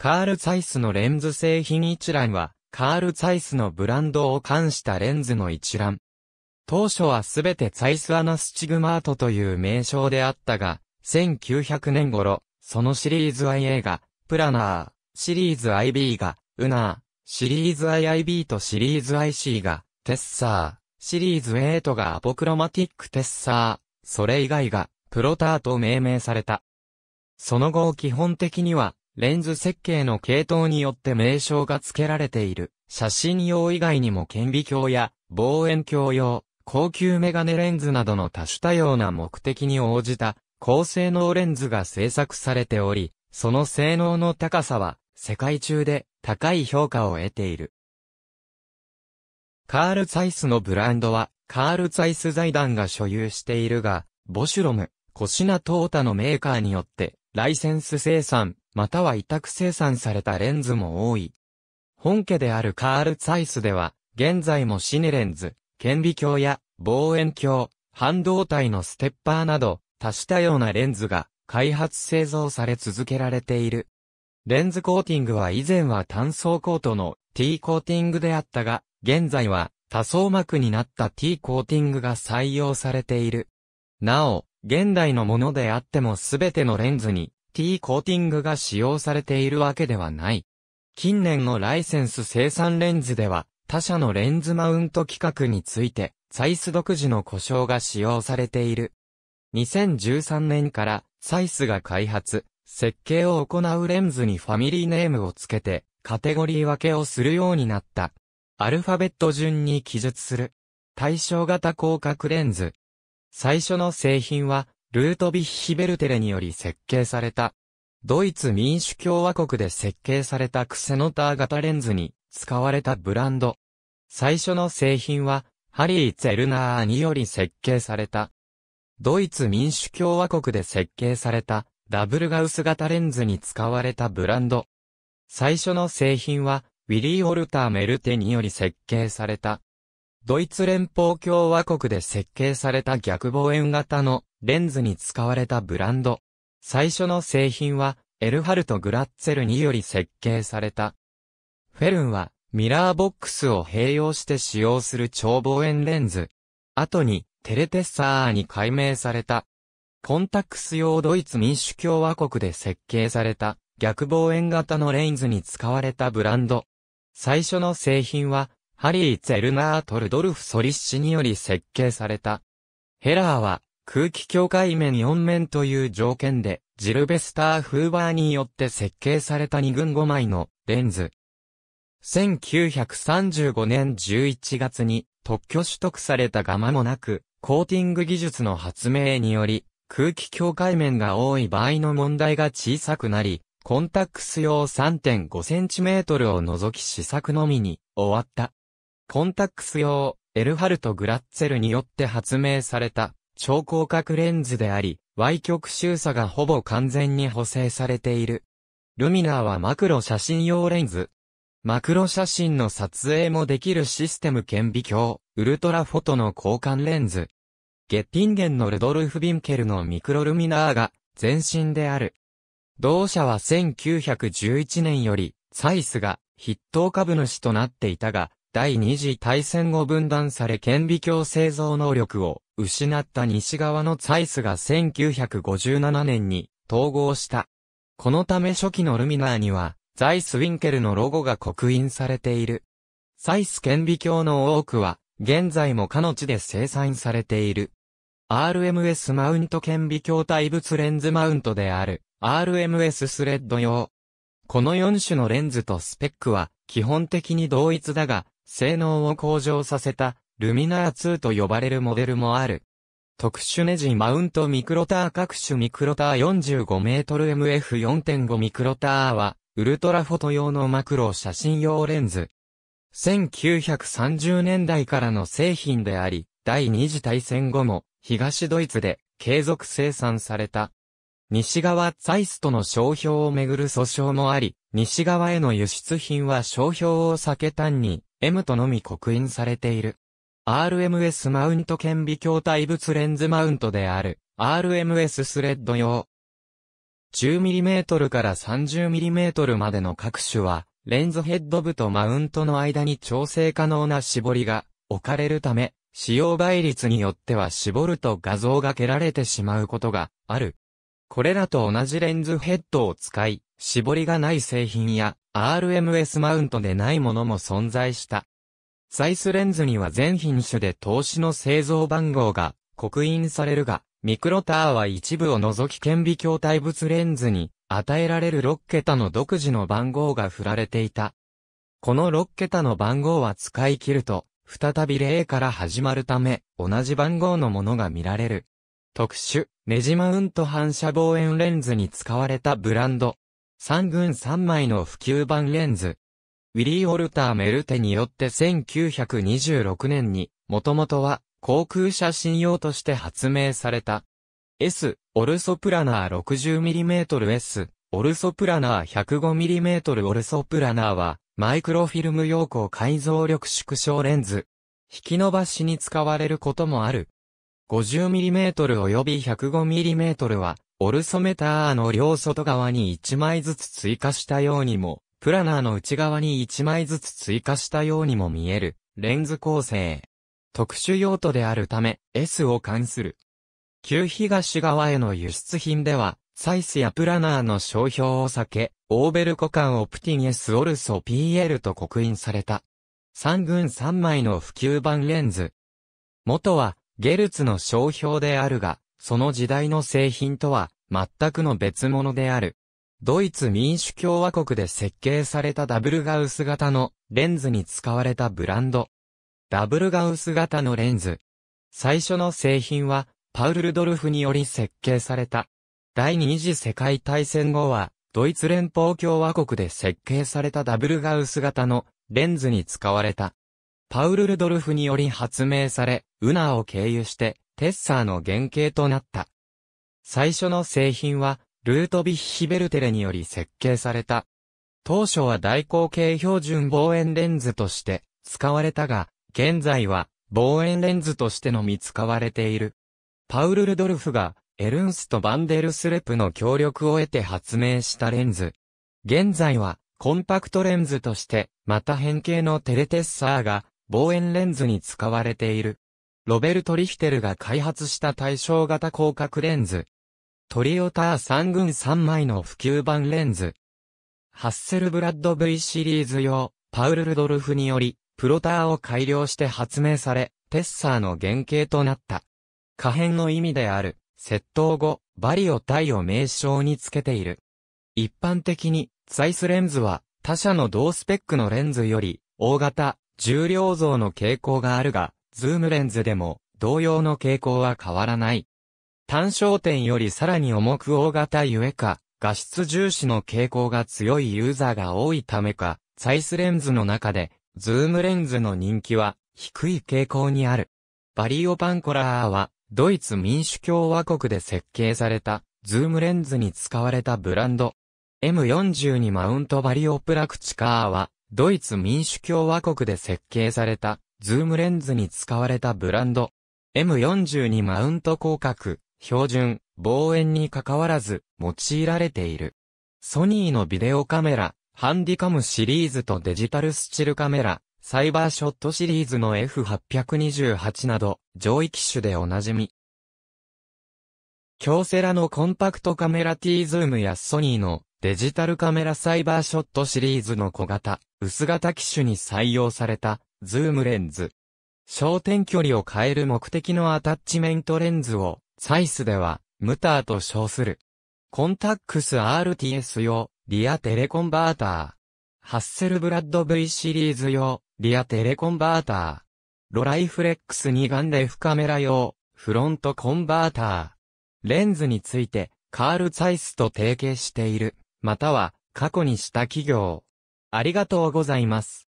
カール・ァイスのレンズ製品一覧は、カール・ァイスのブランドを冠したレンズの一覧。当初はすべてァイスアナスチグマートという名称であったが、1900年頃、そのシリーズ IA が、プラナー、シリーズ IB が、ウナー、シリーズ IIB とシリーズ IC が、テッサー、シリーズ8がアポクロマティックテッサー、それ以外が、プロターと命名された。その後基本的には、レンズ設計の系統によって名称が付けられている。写真用以外にも顕微鏡や望遠鏡用、高級メガネレンズなどの多種多様な目的に応じた高性能レンズが製作されており、その性能の高さは世界中で高い評価を得ている。カール・ツァイスのブランドは、カール・ツァイス財団が所有しているが、ボシュロム、コシナ・トータのメーカーによって、ライセンス生産、または委託生産されたレンズも多い。本家であるカール・ツァイスでは、現在もシネレンズ、顕微鏡や望遠鏡、半導体のステッパーなど、多種多様なレンズが開発製造され続けられている。レンズコーティングは以前は単層コートの T コーティングであったが、現在は多層膜になった T コーティングが採用されている。なお、現代のものであっても全てのレンズに T コーティングが使用されているわけではない。近年のライセンス生産レンズでは、他社のレンズマウント規格について、サイス独自の故障が使用されている。2013年からサイスが開発、設計を行うレンズにファミリーネームをつけて、カテゴリー分けをするようになった。アルファベット順に記述する。対象型広角レンズ。最初の製品は、ルートビッヒ・ベルテレにより設計された。ドイツ民主共和国で設計されたクセノター型レンズに使われたブランド。最初の製品は、ハリー・ツェルナーにより設計された。ドイツ民主共和国で設計されたダブルガウス型レンズに使われたブランド。最初の製品は、ウィリー・オルター・メルテにより設計された。ドイツ連邦共和国で設計された逆望遠型のレンズに使われたブランド。最初の製品は、エルハルト・グラッツェルにより設計された。フェルンは、ミラーボックスを併用して使用する超望遠レンズ。後に、テレテッサーに改名された。コンタックス用ドイツ民主共和国で設計された逆望遠型のレンズに使われたブランド。最初の製品はハリー・ツェルナート・ルドルフ・ソリッシにより設計された。ヘラーは空気境界面4面という条件でジルベスター・フーバーによって設計された2軍5枚のレンズ。1935年11月に特許取得されたガマもなく、コーティング技術の発明により、空気境界面が多い場合の問題が小さくなり、コンタックス用 3.5cm を除き試作のみに終わった。コンタックス用、エルハルト・グラッツェルによって発明された、超広角レンズであり、Y 極周差がほぼ完全に補正されている。ルミナーはマクロ写真用レンズ。マクロ写真の撮影もできるシステム顕微鏡、ウルトラフォトの交換レンズ。ゲッティンゲンのルドルフ・ビンケルのミクロルミナーが前身である。同社は1911年より、サイスが筆頭株主となっていたが、第二次大戦後分断され顕微鏡製造能力を失った西側のツァイスが1957年に統合した。このため初期のルミナーには、ザイス・ウィンケルのロゴが刻印されている。サイス顕微鏡の多くは、現在もかの地で生産されている。RMS マウント顕微鏡対物レンズマウントである、RMS スレッド用。この4種のレンズとスペックは、基本的に同一だが、性能を向上させた、ルミナー2と呼ばれるモデルもある。特殊ネジマウントミクロター各種ミクロター 45mmMF4.5 ミクロターは、ウルトラフォト用のマクロ写真用レンズ。1930年代からの製品であり、第二次大戦後も、東ドイツで継続生産された。西側ザイスとの商標をめぐる訴訟もあり、西側への輸出品は商標を避けんに、M とのみ刻印されている。RMS マウント顕微鏡対物レンズマウントである RMS スレッド用。10mm から 30mm までの各種は、レンズヘッド部とマウントの間に調整可能な絞りが置かれるため、使用倍率によっては絞ると画像が蹴られてしまうことがある。これらと同じレンズヘッドを使い、絞りがない製品や RMS マウントでないものも存在した。ザイスレンズには全品種で投資の製造番号が刻印されるが、ミクロターは一部を除き顕微鏡体物レンズに与えられる6桁の独自の番号が振られていた。この6桁の番号は使い切ると、再び0から始まるため、同じ番号のものが見られる。特殊、ネジマウント反射望遠レンズに使われたブランド、三軍三枚の普及版レンズ。ウィリー・オルター・メルテによって1926年に、もともとは航空写真用として発明された。S、オルソプラナー 60mmS、オルソプラナー 105mm オルソプラナーは、マイクロフィルム用光解像力縮小レンズ。引き伸ばしに使われることもある。50mm 及び 105mm は、オルソメターの両外側に1枚ずつ追加したようにも、プラナーの内側に1枚ずつ追加したようにも見える、レンズ構成。特殊用途であるため、S を関する。旧東側への輸出品では、サイスやプラナーの商標を避け、オーベル股間オプティン S スオルソ PL と刻印された。3軍3枚の普及版レンズ。元は、ゲルツの商標であるが、その時代の製品とは、全くの別物である。ドイツ民主共和国で設計されたダブルガウス型のレンズに使われたブランド。ダブルガウス型のレンズ。最初の製品は、パウル・ルドルフにより設計された。第二次世界大戦後は、ドイツ連邦共和国で設計されたダブルガウス型のレンズに使われた。パウル・ルドルフにより発明され、ウナーを経由してテッサーの原型となった。最初の製品は、ルートビッヒベルテレにより設計された。当初は大口径標準望遠レンズとして使われたが、現在は望遠レンズとしてのみ使われている。パウル・ルドルフがエルンスとバンデルスレプの協力を得て発明したレンズ。現在はコンパクトレンズとして、また変形のテレテッサーが望遠レンズに使われている。ロベルト・リヒテルが開発した対象型広角レンズ。トリオター3群3枚の普及版レンズ。ハッセルブラッド V シリーズ用、パウル・ルドルフにより、プロターを改良して発明され、テッサーの原型となった。可変の意味である、窃盗後、バリオイを名称につけている。一般的に、サイスレンズは、他社の同スペックのレンズより、大型、重量増の傾向があるが、ズームレンズでも同様の傾向は変わらない。単焦点よりさらに重く大型ゆえか、画質重視の傾向が強いユーザーが多いためか、サイスレンズの中で、ズームレンズの人気は低い傾向にある。バリオパンコラーは、ドイツ民主共和国で設計された、ズームレンズに使われたブランド。M42 マウントバリオプラクチカーは、ドイツ民主共和国で設計された、ズームレンズに使われたブランド、M42 マウント広角、標準、望遠に関わらず、用いられている。ソニーのビデオカメラ、ハンディカムシリーズとデジタルスチルカメラ、サイバーショットシリーズの F828 など、上位機種でおなじみ。京セラのコンパクトカメラ T ズームやソニーのデジタルカメラサイバーショットシリーズの小型、薄型機種に採用されたズームレンズ。焦点距離を変える目的のアタッチメントレンズを、サイスでは、ムターと称する。コンタックス RTS 用、リアテレコンバーター。ハッセルブラッド V シリーズ用、リアテレコンバーター。ロライフレックス2眼レフカメラ用、フロントコンバーター。レンズについて、カール・サイスと提携している、または、過去にした企業。ありがとうございます。